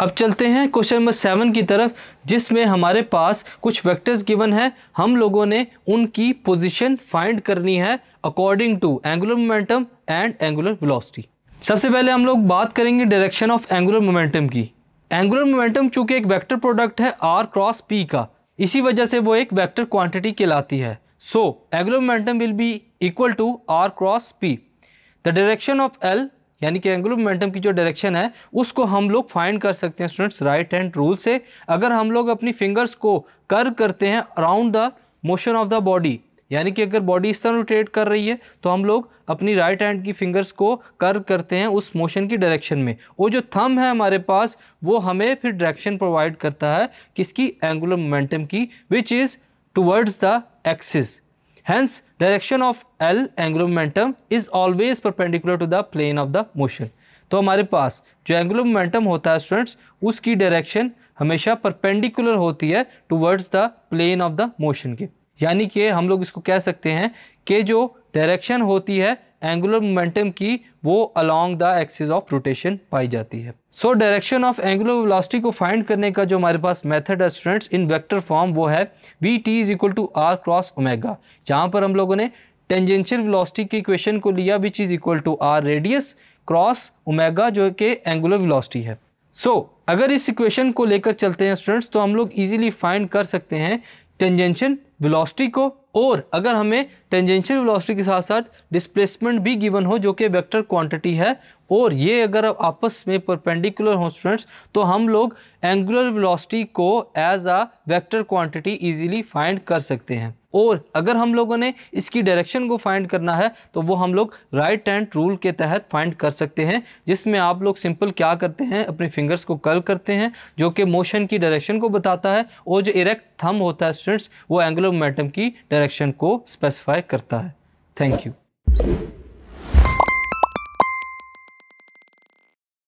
अब चलते हैं क्वेश्चन नंबर सेवन की तरफ जिसमें हमारे पास कुछ वेक्टर्स गिवन है हम लोगों ने उनकी पोजीशन फाइंड करनी है according to angular momentum and angular velocity सबसे पहले हम लोग बात करेंगे डायरेक्शन ऑफ एंगुलर मोमेंटम की एंगुलर मोमेंटम चूंकि एक वेक्टर प्रोडक्ट है आर क्रॉस पी का इसी वजह से वो एक वैक्टर क्वान्टिटी कहलाती है so angular momentum will be equal to R cross P the direction of L यानी कि एंगुलर मोमेंटम की जो डायरेक्शन है उसको हम लोग फाइंड कर सकते हैं स्टूडेंट्स राइट हैंड रूल से अगर हम लोग अपनी फिंगर्स को कर करते हैं around the motion of the body यानी कि अगर बॉडी इस तरह रोटेट कर रही है तो हम लोग अपनी राइट हैंड की फिंगर्स को कर करते हैं उस मोशन की डायरेक्शन में वो जो थम है हमारे पास वो हमें फिर डायरेक्शन प्रोवाइड करता है किसकी एंगुलर मोमेंटम की which is towards the axis hence direction of L angular momentum is always perpendicular to the plane of the motion तो हमारे पास जो एंगुलर मोमेंटम होता है स्टूडेंट्स उसकी डायरेक्शन हमेशा परपेंडिकुलर होती है towards the plane of the motion के यानी कि हम लोग इसको कह सकते हैं कि जो डायरेक्शन होती है एंगुलर मोमेंटम की वो along the axis of rotation पाई जाती है so direction of angular velocity को फाइंड करने का जो हमारे पास मेथड है स्टूडेंट्स इन वेक्टर फॉर्म वो है V T is equal to R cross omega जहाँ पर हम लोगों ने टेंजेंशियल वेलोसिटी की इक्वेशन को लिया which is equal to R radius cross omega जो कि एंगुलर वेलोसिटी है सो so, अगर इस इक्वेशन को लेकर चलते हैं स्टूडेंट्स तो हम लोग इजीली फाइंड कर सकते हैं टेंजेंशन वेलोसिटी को और अगर हमें टेंजेंशियल वेलोसिटी के साथ साथ डिस्प्लेसमेंट भी गिवन हो जो कि वेक्टर क्वांटिटी है और ये अगर आपस में परपेंडिकुलर हो स्टूडेंट्स तो हम लोग एंगुलर वेलोसिटी को as a vector quantity easily find कर सकते हैं और अगर हम लोगों ने इसकी डायरेक्शन को फाइंड करना है तो वो हम लोग राइट हैंड रूल के तहत फाइंड कर सकते हैं जिसमें आप लोग सिंपल क्या करते हैं अपने फिंगर्स को कर्ल करते हैं जो कि मोशन की डायरेक्शन को बताता है और जो इरेक्ट थम होता है स्टूडेंट्स वो एंगुलर मोमेंटम की डायरेक्शन डायरेक्शन को स्पेसिफाई करता है थैंक यू